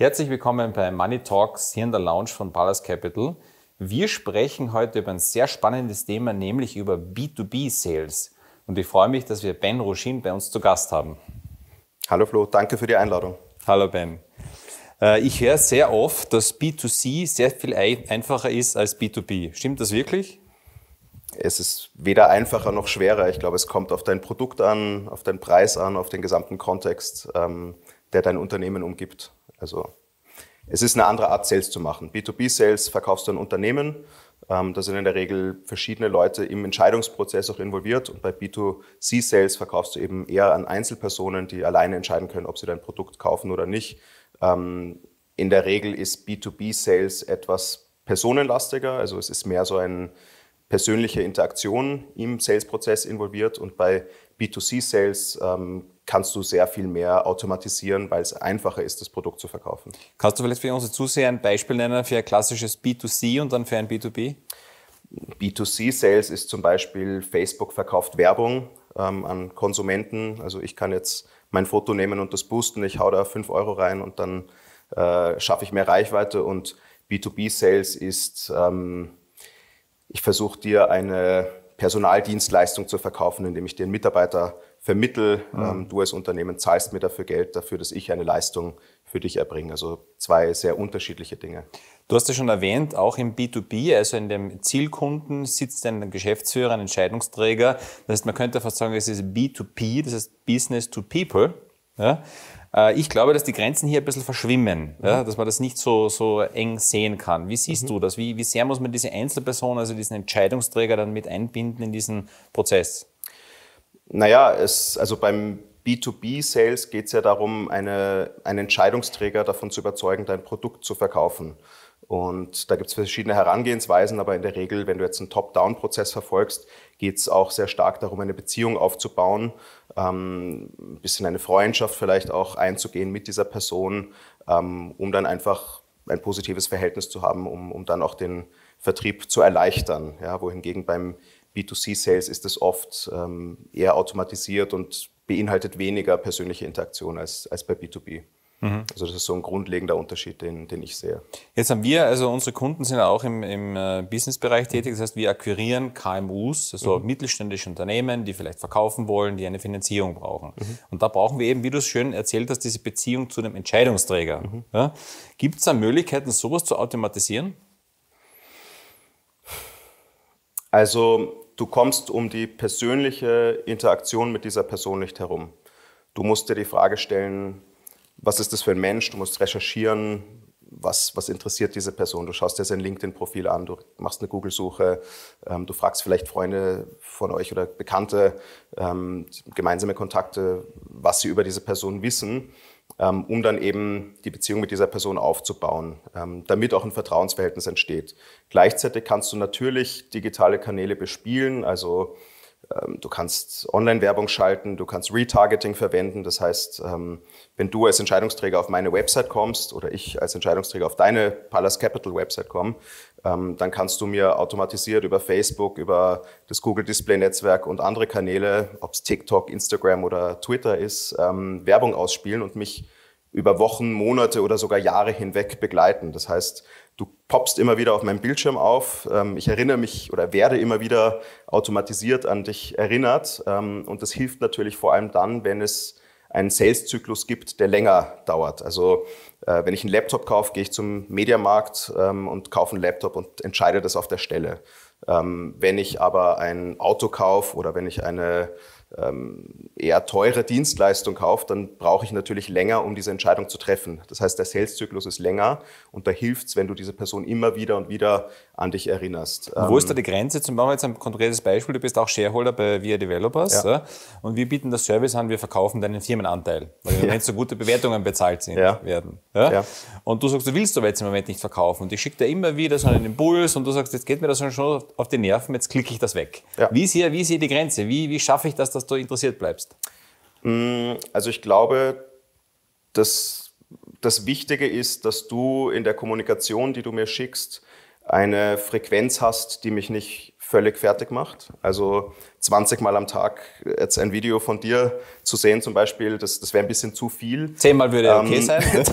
Herzlich willkommen bei Money Talks hier in der Lounge von Palace Capital. Wir sprechen heute über ein sehr spannendes Thema, nämlich über B2B-Sales. Und ich freue mich, dass wir Ben Ruschin bei uns zu Gast haben. Hallo Flo, danke für die Einladung. Hallo Ben. Äh, ich höre sehr oft, dass B2C sehr viel einfacher ist als B2B. Stimmt das wirklich? Es ist weder einfacher noch schwerer. Ich glaube, es kommt auf dein Produkt an, auf deinen Preis an, auf den gesamten Kontext, ähm, der dein Unternehmen umgibt. Also es ist eine andere Art, Sales zu machen. B2B-Sales verkaufst du an Unternehmen. Ähm, da sind in der Regel verschiedene Leute im Entscheidungsprozess auch involviert. Und bei B2C-Sales verkaufst du eben eher an Einzelpersonen, die alleine entscheiden können, ob sie dein Produkt kaufen oder nicht. Ähm, in der Regel ist B2B-Sales etwas personenlastiger. Also es ist mehr so ein persönliche Interaktion im Sales-Prozess involviert und bei B2C-Sales ähm, kannst du sehr viel mehr automatisieren, weil es einfacher ist, das Produkt zu verkaufen. Kannst du vielleicht für unsere Zuseher ein Beispiel nennen für ein klassisches B2C und dann für ein B2B? B2C-Sales ist zum Beispiel, Facebook verkauft Werbung ähm, an Konsumenten. Also ich kann jetzt mein Foto nehmen und das boosten, ich hau da 5 Euro rein und dann äh, schaffe ich mehr Reichweite. Und B2B-Sales ist... Ähm, ich versuche dir eine Personaldienstleistung zu verkaufen, indem ich dir einen Mitarbeiter vermittel. Mhm. Ähm, du als Unternehmen zahlst mir dafür Geld, dafür, dass ich eine Leistung für dich erbringe. Also zwei sehr unterschiedliche Dinge. Du hast es schon erwähnt, auch im B2B, also in dem Zielkunden, sitzt ein Geschäftsführer, ein Entscheidungsträger. Das heißt, man könnte fast sagen, es ist B2P, das heißt Business to People. Ja? Äh, ich glaube, dass die Grenzen hier ein bisschen verschwimmen, ja, mhm. dass man das nicht so, so eng sehen kann. Wie siehst mhm. du das? Wie, wie sehr muss man diese Einzelperson, also diesen Entscheidungsträger dann mit einbinden in diesen Prozess? Naja, es, also beim B2B-Sales geht es ja darum, eine, einen Entscheidungsträger davon zu überzeugen, dein Produkt zu verkaufen. Und da gibt es verschiedene Herangehensweisen, aber in der Regel, wenn du jetzt einen Top-Down-Prozess verfolgst, geht es auch sehr stark darum, eine Beziehung aufzubauen, ähm, ein bisschen eine Freundschaft vielleicht auch einzugehen mit dieser Person, ähm, um dann einfach ein positives Verhältnis zu haben, um, um dann auch den Vertrieb zu erleichtern. Ja, wohingegen beim B2C-Sales ist es oft ähm, eher automatisiert und beinhaltet weniger persönliche Interaktion als, als bei B2B. Mhm. Also das ist so ein grundlegender Unterschied, den, den ich sehe. Jetzt haben wir, also unsere Kunden sind auch im, im äh, Businessbereich tätig, das heißt wir akquirieren KMUs, also mhm. mittelständische Unternehmen, die vielleicht verkaufen wollen, die eine Finanzierung brauchen. Mhm. Und da brauchen wir eben, wie du es schön erzählt hast, diese Beziehung zu dem Entscheidungsträger. Mhm. Ja? Gibt es da Möglichkeiten, sowas zu automatisieren? Also du kommst um die persönliche Interaktion mit dieser Person nicht herum. Du musst dir die Frage stellen, was ist das für ein Mensch, du musst recherchieren, was, was interessiert diese Person. Du schaust dir sein LinkedIn-Profil an, du machst eine Google-Suche, ähm, du fragst vielleicht Freunde von euch oder Bekannte, ähm, gemeinsame Kontakte, was sie über diese Person wissen, ähm, um dann eben die Beziehung mit dieser Person aufzubauen, ähm, damit auch ein Vertrauensverhältnis entsteht. Gleichzeitig kannst du natürlich digitale Kanäle bespielen, also ähm, du kannst Online-Werbung schalten, du kannst Retargeting verwenden. Das heißt, ähm, wenn du als Entscheidungsträger auf meine Website kommst oder ich als Entscheidungsträger auf deine Palace Capital Website komme, ähm, dann kannst du mir automatisiert über Facebook, über das Google Display Netzwerk und andere Kanäle, ob es TikTok, Instagram oder Twitter ist, Werbung ausspielen und mich über Wochen, Monate oder sogar Jahre hinweg begleiten. Das heißt, Du poppst immer wieder auf meinem Bildschirm auf. Ähm, ich erinnere mich oder werde immer wieder automatisiert an dich erinnert. Ähm, und das hilft natürlich vor allem dann, wenn es einen Sales-Zyklus gibt, der länger dauert. Also äh, wenn ich einen Laptop kaufe, gehe ich zum Mediamarkt ähm, und kaufe einen Laptop und entscheide das auf der Stelle. Ähm, wenn ich aber ein Auto kaufe oder wenn ich eine ähm, eher teure Dienstleistung kauft, dann brauche ich natürlich länger, um diese Entscheidung zu treffen. Das heißt, der Sales-Zyklus ist länger und da hilft es, wenn du diese Person immer wieder und wieder an dich erinnerst. Wo ist da ähm, die Grenze? Zum Beispiel jetzt ein konkretes Beispiel, du bist auch Shareholder bei Via Developers ja. und wir bieten das Service an, wir verkaufen deinen Firmenanteil, weil im ja. Moment so gute Bewertungen bezahlt sind, werden. Und du sagst, du willst aber jetzt im Moment nicht verkaufen und ich schicke dir immer wieder so einen Impuls und du sagst, jetzt geht mir das schon auf die Nerven, jetzt klicke ich das weg. Wie, ist hier, wie ist hier die Grenze? Wie, wie schaffe ich das, dass du interessiert bleibst? Mm, also ich glaube, dass das Wichtige ist, dass du in der Kommunikation, die du mir schickst, eine Frequenz hast, die mich nicht völlig fertig macht. Also 20 Mal am Tag jetzt ein Video von dir zu sehen zum Beispiel, das, das wäre ein bisschen zu viel. Zehnmal würde ähm, okay sein.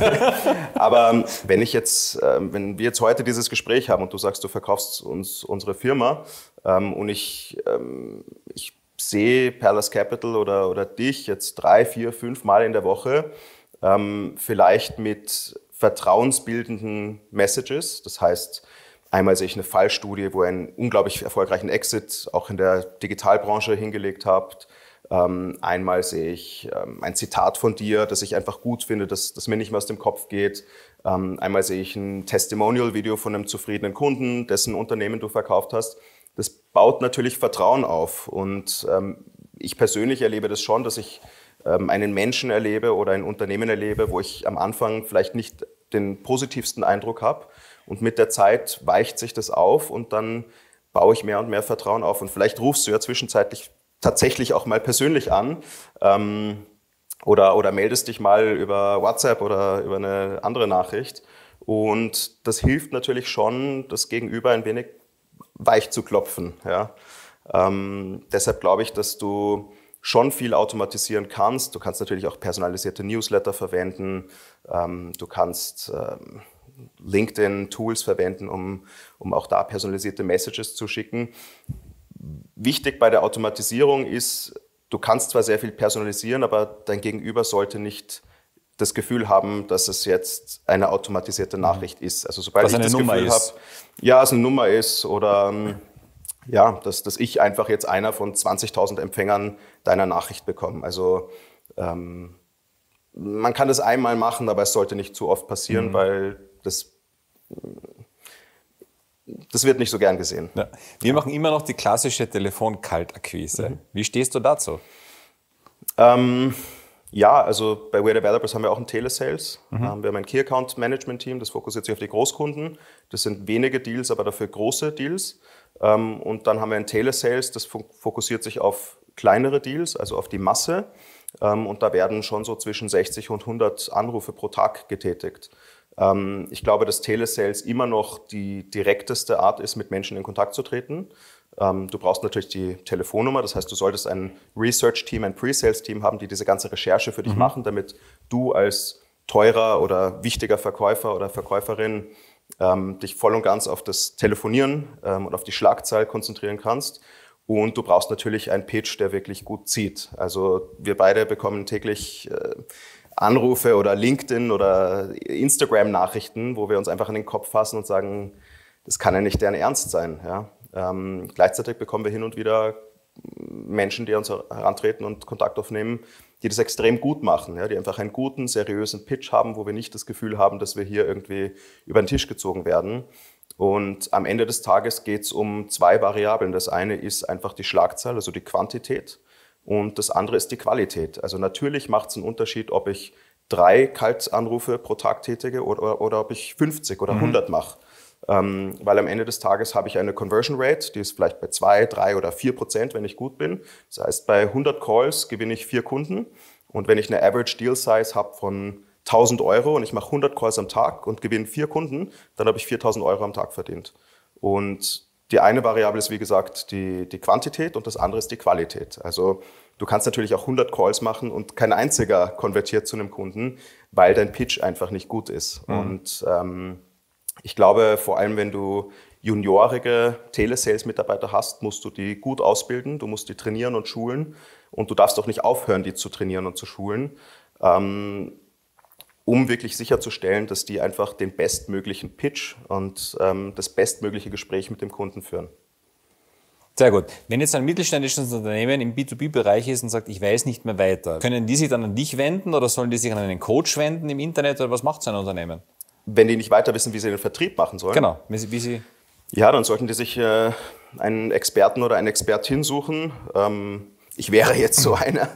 aber ähm, wenn ich jetzt, ähm, wenn wir jetzt heute dieses Gespräch haben und du sagst, du verkaufst uns unsere Firma ähm, und ich, ähm, ich sehe Palace Capital oder, oder dich jetzt drei, vier, fünf Mal in der Woche, ähm, vielleicht mit vertrauensbildenden Messages. Das heißt, einmal sehe ich eine Fallstudie, wo ihr einen unglaublich erfolgreichen Exit auch in der Digitalbranche hingelegt habt. Ähm, einmal sehe ich ähm, ein Zitat von dir, das ich einfach gut finde, das, das mir nicht mehr aus dem Kopf geht. Ähm, einmal sehe ich ein Testimonial-Video von einem zufriedenen Kunden, dessen Unternehmen du verkauft hast das baut natürlich Vertrauen auf. Und ähm, ich persönlich erlebe das schon, dass ich ähm, einen Menschen erlebe oder ein Unternehmen erlebe, wo ich am Anfang vielleicht nicht den positivsten Eindruck habe. Und mit der Zeit weicht sich das auf und dann baue ich mehr und mehr Vertrauen auf. Und vielleicht rufst du ja zwischenzeitlich tatsächlich auch mal persönlich an ähm, oder, oder meldest dich mal über WhatsApp oder über eine andere Nachricht. Und das hilft natürlich schon, das Gegenüber ein wenig weich zu klopfen. Ja? Ähm, deshalb glaube ich, dass du schon viel automatisieren kannst. Du kannst natürlich auch personalisierte Newsletter verwenden. Ähm, du kannst ähm, LinkedIn-Tools verwenden, um, um auch da personalisierte Messages zu schicken. Wichtig bei der Automatisierung ist, du kannst zwar sehr viel personalisieren, aber dein Gegenüber sollte nicht das Gefühl haben, dass es jetzt eine automatisierte Nachricht mhm. ist. Also sobald dass ich das Nummer Gefühl habe, ja, es eine Nummer ist oder ähm, ja, dass, dass ich einfach jetzt einer von 20.000 Empfängern deiner Nachricht bekomme. Also ähm, man kann das einmal machen, aber es sollte nicht zu oft passieren, mhm. weil das das wird nicht so gern gesehen. Ja. Wir machen immer noch die klassische Telefonkaltakquise. Mhm. Wie stehst du dazu? Ähm, ja, also bei Wear Developers haben wir auch ein Telesales. Mhm. Ähm, wir haben ein Key Account Management Team, das fokussiert sich auf die Großkunden. Das sind wenige Deals, aber dafür große Deals. Ähm, und dann haben wir ein Telesales, das fokussiert sich auf kleinere Deals, also auf die Masse. Ähm, und da werden schon so zwischen 60 und 100 Anrufe pro Tag getätigt. ich glaube, dass Telesales immer noch die direkteste Art ist, mit Menschen in Kontakt zu treten. Ähm, du brauchst natürlich die Telefonnummer, das heißt, du solltest ein Research-Team, ein Pre-Sales-Team haben, die diese ganze Recherche für dich mhm. machen, damit du als teurer oder wichtiger Verkäufer oder Verkäuferin ähm, dich voll und ganz auf das Telefonieren ähm, und auf die Schlagzahl konzentrieren kannst. Und du brauchst natürlich einen Pitch, der wirklich gut zieht. Also wir beide bekommen täglich äh, Anrufe oder LinkedIn oder Instagram-Nachrichten, wo wir uns einfach in den Kopf fassen und sagen, das kann ja nicht deren Ernst sein. Ja? Ähm, gleichzeitig bekommen wir hin und wieder Menschen, die uns herantreten und Kontakt aufnehmen, die das extrem gut machen, ja, die einfach einen guten, seriösen Pitch haben, wo wir nicht das Gefühl haben, dass wir hier irgendwie über den Tisch gezogen werden. Und am Ende des Tages geht es um zwei Variablen. Das eine ist einfach die Schlagzahl, also die Quantität, und das andere ist die Qualität. Also natürlich macht es einen Unterschied, ob ich drei Kaltanrufe pro Tag tätige oder, oder, oder ob ich 50 oder 100 mhm. mache. Ähm, weil am Ende des Tages habe ich eine Conversion Rate, die ist vielleicht bei 2, 3 oder 4 Prozent, wenn ich gut bin. Das heißt, bei 100 Calls gewinne ich vier Kunden. Und wenn ich eine Average Deal Size habe von 1000 Euro und ich mache 100 Calls am Tag und gewinne vier Kunden, dann habe ich 4000 Euro am Tag verdient. Und die eine Variable ist, wie gesagt, die, die Quantität und das andere ist die Qualität. Also du kannst natürlich auch 100 Calls machen und kein einziger konvertiert zu einem Kunden, weil dein Pitch einfach nicht gut ist. Mhm. Und ähm, ich glaube, vor allem wenn du juniorige Telesales-Mitarbeiter hast, musst du die gut ausbilden, du musst die trainieren und schulen und du darfst auch nicht aufhören, die zu trainieren und zu schulen, ähm, um wirklich sicherzustellen, dass die einfach den bestmöglichen Pitch und ähm, das bestmögliche Gespräch mit dem Kunden führen. Sehr gut. Wenn jetzt ein mittelständisches Unternehmen im B2B-Bereich ist und sagt, ich weiß nicht mehr weiter, können die sich dann an dich wenden oder sollen die sich an einen Coach wenden im Internet oder was macht so ein Unternehmen? wenn die nicht weiter wissen, wie sie den Vertrieb machen sollen. Genau, wie sie. Ja, dann sollten die sich äh, einen Experten oder eine Expertin suchen. Ähm, ich wäre jetzt so einer.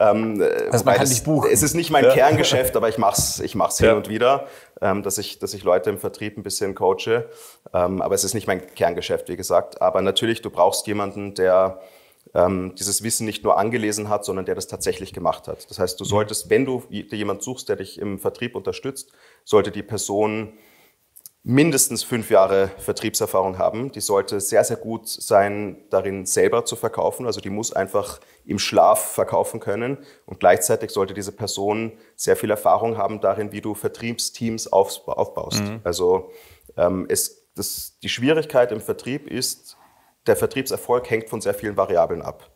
ähm, also man kann dich buchen. Es ist nicht mein ja. Kerngeschäft, aber ich mach's, ich mach's ja. hin und wieder, ähm, dass ich, dass ich Leute im Vertrieb ein bisschen coache. Ähm, aber es ist nicht mein Kerngeschäft, wie gesagt. Aber natürlich, du brauchst jemanden, der ähm, dieses Wissen nicht nur angelesen hat, sondern der das tatsächlich gemacht hat. Das heißt, du solltest, wenn du jemand suchst, der dich im Vertrieb unterstützt, sollte die Person mindestens fünf Jahre Vertriebserfahrung haben. Die sollte sehr, sehr gut sein, darin selber zu verkaufen. Also die muss einfach im Schlaf verkaufen können. Und gleichzeitig sollte diese Person sehr viel Erfahrung haben darin, wie du Vertriebsteams aufbaust. Mhm. Also ähm, es, das, die Schwierigkeit im Vertrieb ist, der Vertriebserfolg hängt von sehr vielen Variablen ab.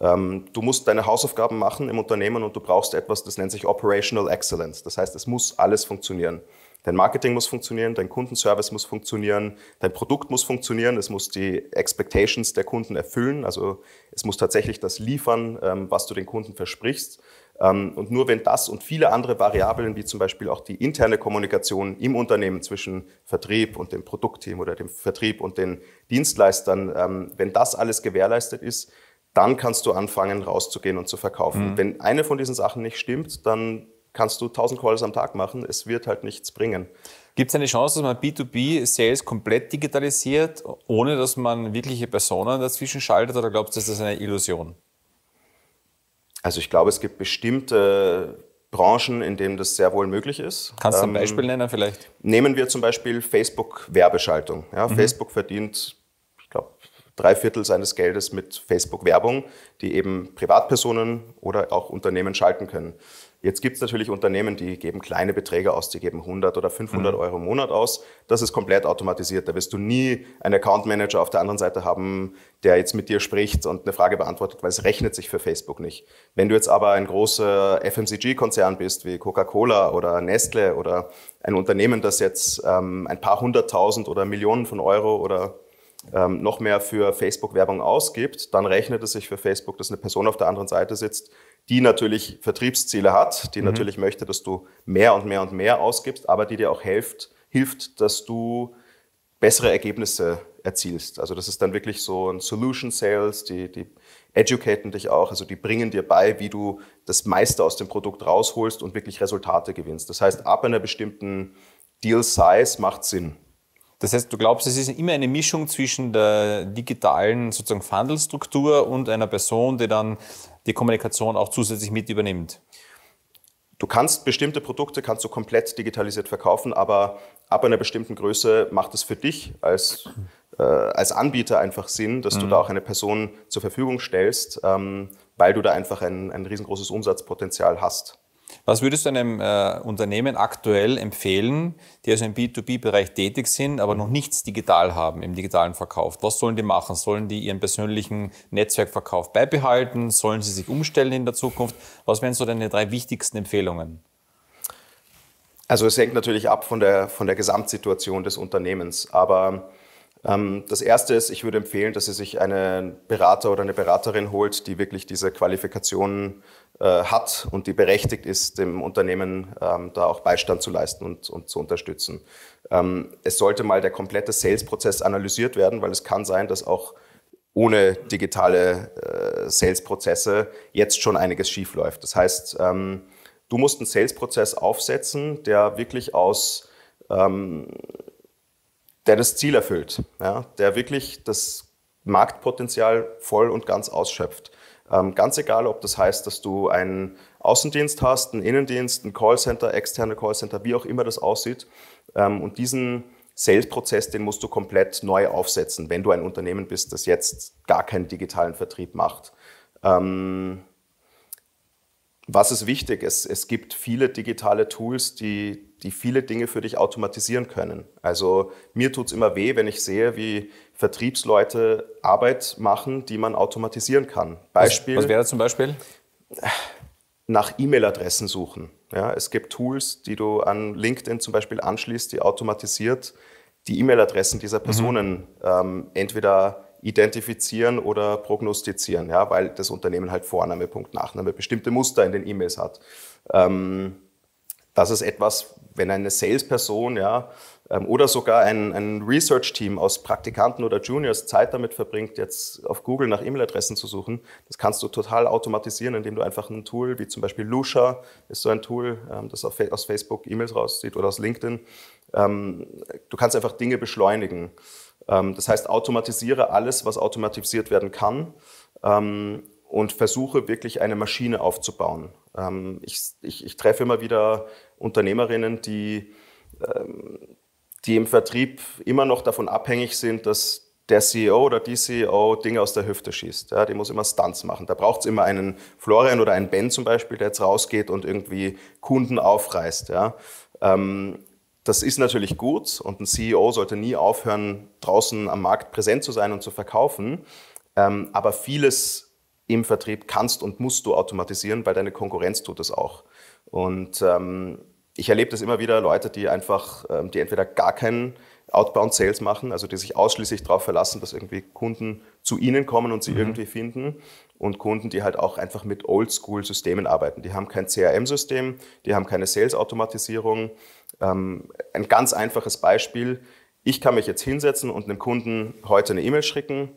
Ähm, du musst deine Hausaufgaben machen im Unternehmen und du brauchst etwas, das nennt sich Operational Excellence. Das heißt, es muss alles funktionieren. Dein Marketing muss funktionieren, dein Kundenservice muss funktionieren, dein Produkt muss funktionieren, es muss die Expectations der Kunden erfüllen, also es muss tatsächlich das liefern, ähm, was du den Kunden versprichst. Ähm, und nur wenn das und viele andere Variablen, wie zum Beispiel auch die interne Kommunikation im Unternehmen zwischen Vertrieb und dem Produktteam oder dem Vertrieb und den Dienstleistern, ähm, wenn das alles gewährleistet ist, dann kannst du anfangen, rauszugehen und zu verkaufen. Mhm. Wenn eine von diesen Sachen nicht stimmt, dann kannst du 1000 Calls am Tag machen, es wird halt nichts bringen. Gibt es eine Chance, dass man B2B-Sales komplett digitalisiert, ohne dass man wirkliche Personen dazwischen schaltet, oder glaubst du, das ist eine Illusion? Also ich glaube, es gibt bestimmte Branchen, in denen das sehr wohl möglich ist. Kannst du ein ähm, Beispiel ähm, nennen vielleicht? Nehmen wir zum Beispiel Facebook-Werbeschaltung. Ja, mhm. Facebook verdient, ich glaube, drei Viertel seines Geldes mit Facebook-Werbung, die eben Privatpersonen oder auch Unternehmen schalten können. Jetzt gibt es natürlich Unternehmen, die geben kleine Beträge aus, die geben 100 oder 500 mhm. Euro im Monat aus. Das ist komplett automatisiert. Da wirst du nie einen Account Manager auf der anderen Seite haben, der jetzt mit dir spricht und eine Frage beantwortet, weil es rechnet sich für Facebook nicht. Wenn du jetzt aber ein großer FMCG-Konzern bist wie Coca-Cola oder Nestle oder ein Unternehmen, das jetzt ähm, ein paar hunderttausend oder Millionen von Euro oder ähm, noch mehr für Facebook-Werbung ausgibt, dann rechnet es sich für Facebook, dass eine Person auf der anderen Seite sitzt, die natürlich Vertriebsziele hat, die mhm. natürlich möchte, dass du mehr und mehr und mehr ausgibst, aber die dir auch hilft, hilft, dass du bessere Ergebnisse erzielst. Also das ist dann wirklich so ein Solution Sales, die, die educaten dich auch, also die bringen dir bei, wie du das meiste aus dem Produkt rausholst und wirklich Resultate gewinnst. Das heißt, ab einer bestimmten Deal Size macht Sinn. Das heißt, du glaubst, es ist immer eine Mischung zwischen der digitalen sozusagen Funnelstruktur und einer Person, die dann die Kommunikation auch zusätzlich mit übernimmt. Du kannst bestimmte Produkte kannst du komplett digitalisiert verkaufen, aber ab einer bestimmten Größe macht es für dich als, äh, als Anbieter einfach Sinn, dass mhm. du da auch eine Person zur Verfügung stellst, ähm, weil du da einfach ein, ein riesengroßes Umsatzpotenzial hast. Was würdest du einem äh, Unternehmen aktuell empfehlen, die also im B2B-Bereich tätig sind, aber noch nichts digital haben im digitalen Verkauf? Was sollen die machen? Sollen die ihren persönlichen Netzwerkverkauf beibehalten? Sollen sie sich umstellen in der Zukunft? Was wären so deine drei wichtigsten Empfehlungen? Also es hängt natürlich ab von der, von der Gesamtsituation des Unternehmens. Aber ähm, das erste ist, ich würde empfehlen, dass Sie sich einen Berater oder eine Beraterin holt, die wirklich diese Qualifikationen äh, hat und die berechtigt ist, dem Unternehmen ähm, da auch Beistand zu leisten und, und zu unterstützen. Ähm, es sollte mal der komplette Sales-Prozess analysiert werden, weil es kann sein, dass auch ohne digitale äh, Sales-Prozesse jetzt schon einiges schiefläuft. Das heißt, ähm, du musst einen Sales-Prozess aufsetzen, der wirklich aus ähm, der das Ziel erfüllt, ja, der wirklich das Marktpotenzial voll und ganz ausschöpft. Ähm, ganz egal, ob das heißt, dass du einen Außendienst hast, einen Innendienst, ein Callcenter, externe Callcenter, wie auch immer das aussieht. Ähm, und diesen Sales-Prozess, den musst du komplett neu aufsetzen, wenn du ein Unternehmen bist, das jetzt gar keinen digitalen Vertrieb macht. Ähm, was ist wichtig? Es, es gibt viele digitale Tools, die, die viele Dinge für dich automatisieren können. Also mir tut es immer weh, wenn ich sehe, wie Vertriebsleute Arbeit machen, die man automatisieren kann. Beispiel, was, was wäre zum Beispiel? Nach E-Mail-Adressen suchen. Ja, es gibt Tools, die du an LinkedIn zum Beispiel anschließt, die automatisiert die E-Mail-Adressen dieser mhm. Personen mhm. ähm, entweder identifizieren oder prognostizieren, ja, weil das Unternehmen halt Vornahmepunkt, Nachname, bestimmte Muster in den E-Mails hat. Ähm, das ist etwas, wenn eine Salesperson ja, ähm, oder sogar ein, ein Research-Team aus Praktikanten oder Juniors Zeit damit verbringt, jetzt auf Google nach E-Mail-Adressen zu suchen, das kannst du total automatisieren, indem du einfach ein Tool wie zum Beispiel Lusha ist so ein Tool, ähm, das aus Facebook E-Mails rauszieht oder aus LinkedIn. Ähm, du kannst einfach Dinge beschleunigen. Ähm, das heißt, automatisiere alles, was automatisiert werden kann ähm, und versuche wirklich eine Maschine aufzubauen. Ähm, ich, ich, ich, treffe immer wieder Unternehmerinnen, die, die im Vertrieb immer noch davon abhängig sind, dass der CEO oder die CEO Dinge aus der Hüfte schießt. Ja, die muss immer Stunts machen. Da braucht es immer einen Florian oder einen Ben zum Beispiel, der jetzt rausgeht und irgendwie Kunden aufreißt. Ja. Das ist natürlich gut und ein CEO sollte nie aufhören, draußen am Markt präsent zu sein und zu verkaufen. Ähm, aber vieles im Vertrieb kannst und musst du automatisieren, weil deine Konkurrenz tut es auch. Und ähm, ich erlebe das immer wieder, Leute, die einfach, ähm, die entweder gar keinen Outbound Sales machen, also die sich ausschließlich darauf verlassen, dass irgendwie Kunden zu ihnen kommen und sie mhm. irgendwie finden. Und Kunden, die halt auch einfach mit Oldschool-Systemen arbeiten. Die haben kein CRM-System, die haben keine Sales-Automatisierung. Ähm, ein ganz einfaches Beispiel. Ich kann mich jetzt hinsetzen und einem Kunden heute eine E-Mail schicken.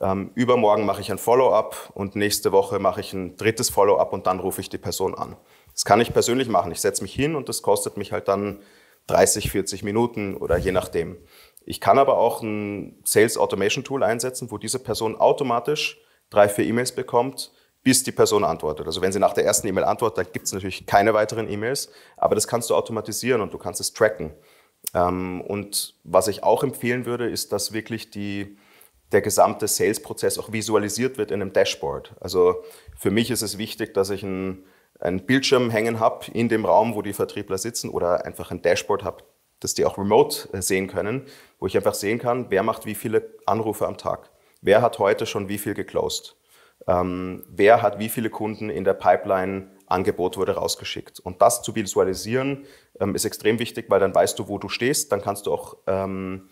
Ähm, übermorgen mache ich ein Follow-up und nächste Woche mache ich ein drittes Follow-up und dann rufe ich die Person an. Das kann ich persönlich machen. Ich setze mich hin und das kostet mich halt dann 30, 40 Minuten oder je nachdem. Ich kann aber auch ein Sales Automation Tool einsetzen, wo diese Person automatisch drei, vier E-Mails bekommt, bis die Person antwortet. Also wenn sie nach der ersten E-Mail antwortet, dann gibt es natürlich keine weiteren E-Mails, aber das kannst du automatisieren und du kannst es tracken. Ähm, und was ich auch empfehlen würde, ist, dass wirklich die, der gesamte Sales-Prozess auch visualisiert wird in einem Dashboard. Also für mich ist es wichtig, dass ich ein einen Bildschirm hängen habe in dem Raum, wo die Vertriebler sitzen oder einfach ein Dashboard habe, das die auch remote äh, sehen können, wo ich einfach sehen kann, wer macht wie viele Anrufe am Tag, wer hat heute schon wie viel geclosed, ähm, wer hat wie viele Kunden in der Pipeline, Angebot wurde rausgeschickt. Und das zu visualisieren ähm, ist extrem wichtig, weil dann weißt du, wo du stehst, dann kannst du auch ähm,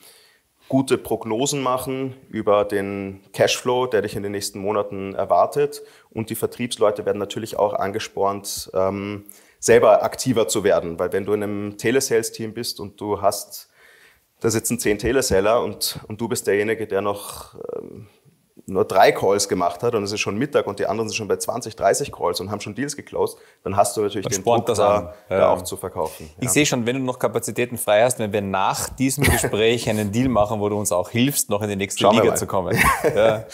gute Prognosen machen über den Cashflow, der dich in den nächsten Monaten erwartet. Und die Vertriebsleute werden natürlich auch angespornt, ähm, selber aktiver zu werden. Weil wenn du in einem Telesales-Team bist und du hast, da sitzen zehn Teleseller und, und du bist derjenige, der noch ähm, nur drei Calls gemacht hat und es ist schon Mittag und die anderen sind schon bei 20, 30 Calls und haben schon Deals geclosed, dann hast du natürlich dann den Druck, da, ja. da, auch zu verkaufen. Ich ja. sehe schon, wenn du noch Kapazitäten frei hast, wenn wir nach diesem Gespräch einen Deal machen, wo du uns auch hilfst, noch in die nächste Schauen Liga zu kommen. ja.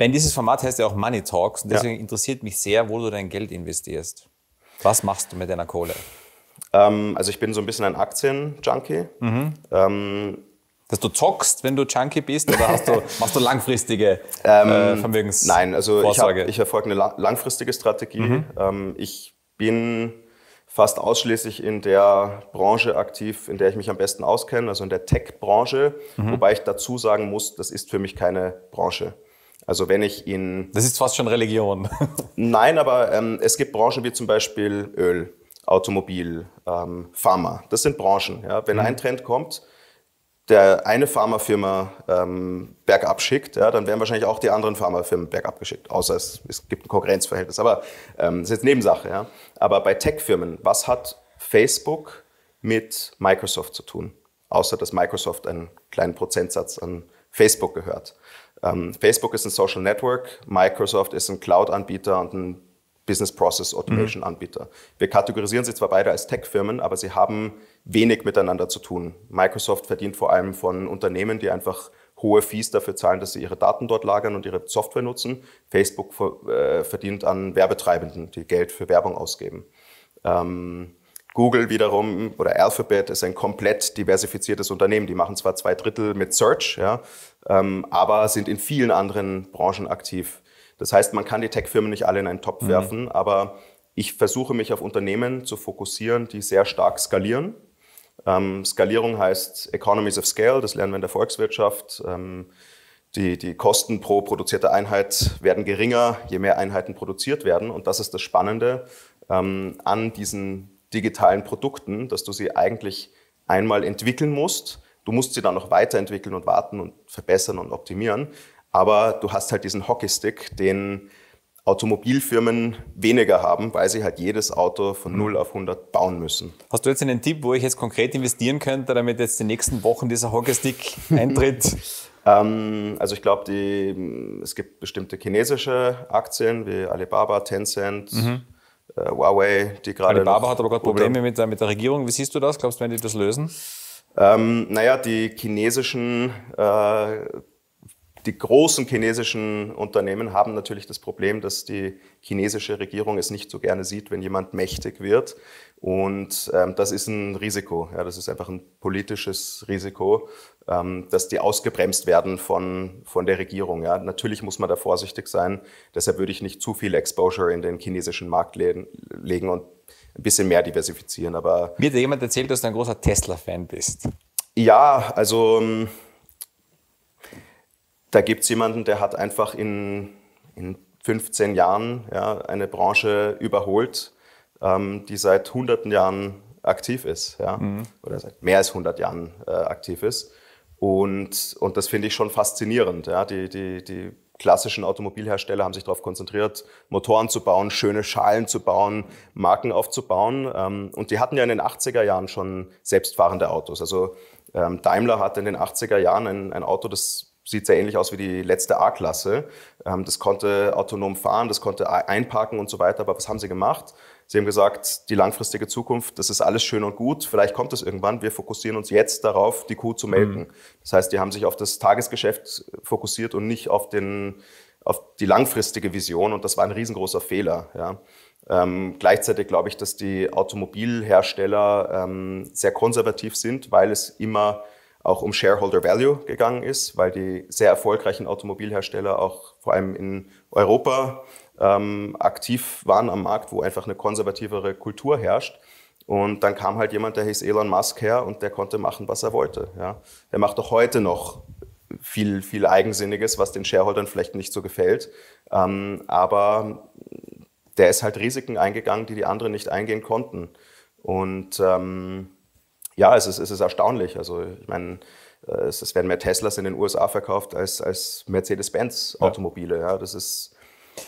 Denn dieses Format heißt ja auch Money Talks und deswegen ja. interessiert mich sehr, wo du dein Geld investierst. Was machst du mit deiner Kohle? Ähm, also ich bin so ein bisschen ein Aktien-Junkie. Mhm. Ähm, dass du zockst, wenn du Junkie bist, oder hast du, machst du langfristige äh, ähm, Vermögens? Nein, also Vorsorge? ich, ich erfolge eine langfristige Strategie. Mhm. Ähm, ich bin fast ausschließlich in der Branche aktiv, in der ich mich am besten auskenne, also in der Tech-Branche, mhm. wobei ich dazu sagen muss, das ist für mich keine Branche. Also wenn ich in... Das ist fast schon Religion. Nein, aber ähm, es gibt Branchen wie zum Beispiel Öl, Automobil, ähm, Pharma. Das sind Branchen. Ja? Wenn mhm. ein Trend kommt, der eine Pharmafirma ähm, bergab schickt, ja, dann werden wahrscheinlich auch die anderen Pharmafirmen bergab geschickt, außer es, es gibt ein Konkurrenzverhältnis. Aber ähm, das ist jetzt Nebensache. Ja. Aber bei Tech-Firmen, was hat Facebook mit Microsoft zu tun? Außer dass Microsoft einen kleinen Prozentsatz an Facebook gehört. Ähm, Facebook ist ein Social Network, Microsoft ist ein Cloud-Anbieter und ein Business Process Automation mhm. Anbieter. Wir kategorisieren sie zwar beide als Tech-Firmen, aber sie haben wenig miteinander zu tun. Microsoft verdient vor allem von Unternehmen, die einfach hohe Fees dafür zahlen, dass sie ihre Daten dort lagern und ihre Software nutzen. Facebook äh, verdient an Werbetreibenden, die Geld für Werbung ausgeben. Ähm, Google wiederum oder Alphabet ist ein komplett diversifiziertes Unternehmen. Die machen zwar zwei Drittel mit Search, ja, ähm, aber sind in vielen anderen Branchen aktiv. Das heißt, man kann die Tech-Firmen nicht alle in einen Topf mhm. werfen, aber ich versuche mich auf Unternehmen zu fokussieren, die sehr stark skalieren. Ähm, Skalierung heißt Economies of Scale, das lernen wir in der Volkswirtschaft. Ähm, die, die Kosten pro produzierte Einheit werden geringer, je mehr Einheiten produziert werden. Und das ist das Spannende ähm, an diesen digitalen Produkten, dass du sie eigentlich einmal entwickeln musst. Du musst sie dann noch weiterentwickeln und warten und verbessern und optimieren. Aber du hast halt diesen Hockeystick, den Automobilfirmen weniger haben, weil sie halt jedes Auto von 0 mhm. auf 100 bauen müssen. Hast du jetzt einen Tipp, wo ich jetzt konkret investieren könnte, damit jetzt die nächsten Wochen dieser Hockeystick eintritt? ähm, also ich glaube, es gibt bestimmte chinesische Aktien wie Alibaba, Tencent, mhm. Äh, Huawei, die gerade. Alibaba hat aber gerade Probleme mit der, mit der Regierung. Wie siehst du das? Glaubst du, wenn die das lösen? Ähm, naja, die chinesischen äh, die großen chinesischen Unternehmen haben natürlich das Problem, dass die chinesische Regierung es nicht so gerne sieht, wenn jemand mächtig wird. Und ähm, das ist ein Risiko. Ja, das ist einfach ein politisches Risiko, ähm, dass die ausgebremst werden von, von der Regierung. Ja, natürlich muss man da vorsichtig sein. Deshalb würde ich nicht zu viel Exposure in den chinesischen Markt le legen und ein bisschen mehr diversifizieren. Aber Mir hat jemand erzählt, dass du ein großer Tesla-Fan bist. Ja, also. Ähm, da gibt es jemanden, der hat einfach in, in 15 Jahren ja, eine Branche überholt, ähm, die seit hunderten Jahren aktiv ist ja, mhm. oder seit mehr als 100 Jahren äh, aktiv ist. Und, und das finde ich schon faszinierend. Ja. Die, die, die klassischen Automobilhersteller haben sich darauf konzentriert, Motoren zu bauen, schöne Schalen zu bauen, Marken aufzubauen. Ähm, und die hatten ja in den 80er Jahren schon selbstfahrende Autos. Also ähm, Daimler hatte in den 80er Jahren ein, ein Auto, das sieht sehr ähnlich aus wie die letzte A-Klasse. Ähm, das konnte autonom fahren, das konnte einparken und so weiter. Aber was haben sie gemacht? Sie haben gesagt, die langfristige Zukunft, das ist alles schön und gut, vielleicht kommt es irgendwann, wir fokussieren uns jetzt darauf, die Kuh zu melken. Mhm. Das heißt, die haben sich auf das Tagesgeschäft fokussiert und nicht auf, den, auf die langfristige Vision und das war ein riesengroßer Fehler. Ja. Ähm, gleichzeitig glaube ich, dass die Automobilhersteller ähm, sehr konservativ sind, weil es immer auch um Shareholder Value gegangen ist, weil die sehr erfolgreichen Automobilhersteller auch vor allem in Europa ähm, aktiv waren am Markt, wo einfach eine konservativere Kultur herrscht. Und dann kam halt jemand, der hieß Elon Musk her und der konnte machen, was er wollte. Ja. Der macht auch heute noch viel, viel Eigensinniges, was den Shareholdern vielleicht nicht so gefällt. Ähm, aber der ist halt Risiken eingegangen, die die anderen nicht eingehen konnten. Und ähm, ja, es ist, es ist erstaunlich. Also ich meine, äh, es, es, werden mehr Teslas in den USA verkauft als, als Mercedes-Benz-Automobile. Ja. ja, das ist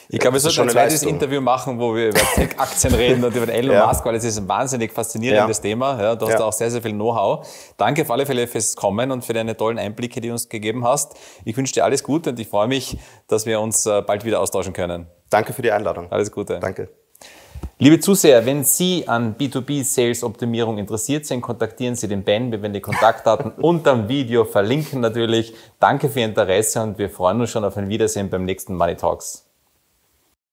ich glaube, wir sollten ein zweites Leistung. Interview machen, wo wir über Tech-Aktien reden und über den Elon ja. Musk, weil es ist ein wahnsinnig faszinierendes ja. Thema. Ja, du hast da auch sehr, sehr viel Know-how. Danke auf alle Fälle fürs Kommen und für deine tollen Einblicke, die du uns gegeben hast. Ich wünsche dir alles Gute und ich freue mich, dass wir uns äh, bald wieder austauschen können. Danke für die Einladung. Alles Gute. Danke. Liebe Zuseher, wenn Sie an B2B-Sales-Optimierung interessiert sind, kontaktieren Sie den Ben. Wir werden die Kontaktdaten unterm Video verlinken natürlich. Danke für Ihr Interesse und wir freuen uns schon auf ein Wiedersehen beim nächsten Money Talks.